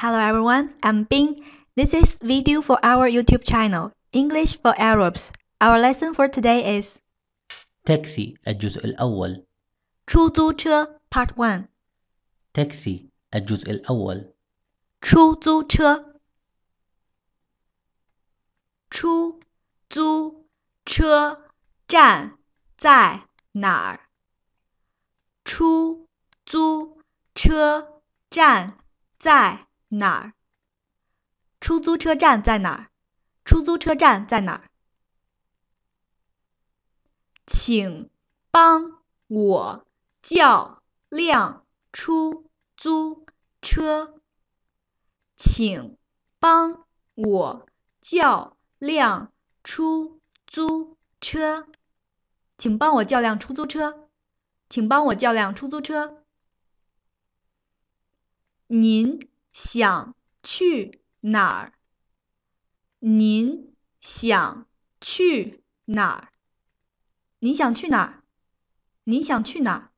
Hello everyone, I'm Bing. This is video for our YouTube channel, English for Arabs. Our lesson for today is Taxi الجزء الأول 出租车 Part 1 Taxi الجزء الأول 出租车出租车站在哪儿？出租车站在哪儿？出租车站在哪儿？出租车站在哪儿？请帮我叫辆出租车。请帮我叫辆出租车。请帮我叫辆出租车。请帮我叫辆出租车。您。想去哪儿？您想去哪儿？您想去哪儿？您想去哪儿？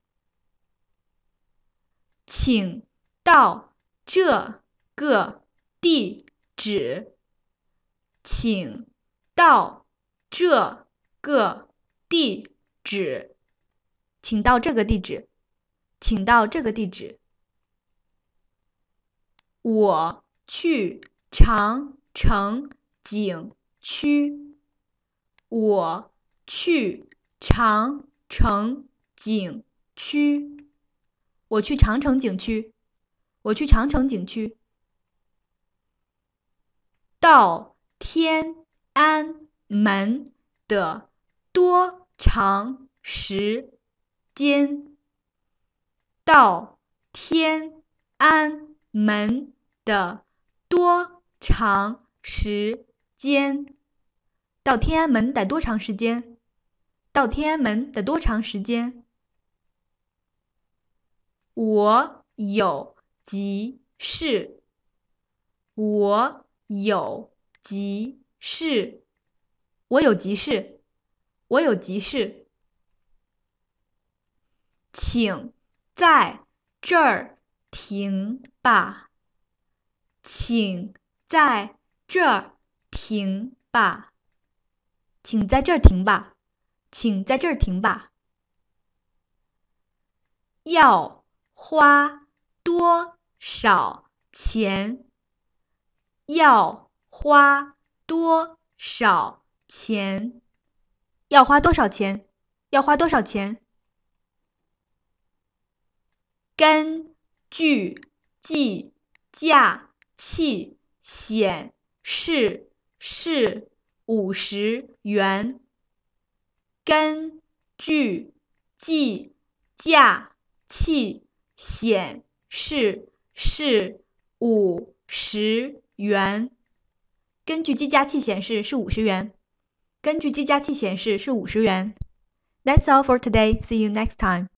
请到这个地址。请到这个地址。请到这个地址。请到这个地址。我去长城景区。我去长城景区。我去长城景区。我去长城景区。到天安门的多长时间？到天安。门的多长时间？到天安门得多长时间？到天安门得多长时间？我有急事。我有急事。我有急事。我有急事。请在这儿。停吧，请在这儿停吧，请在这停吧，请在这停吧。要花多少钱？要花多少钱？要花多少钱？要花多少钱？跟。据计价器显示是五十元。根据计价器显示是五十元。根据计价器显示是五十元。根据计价器显示是五十元。That's all for today. See you next time.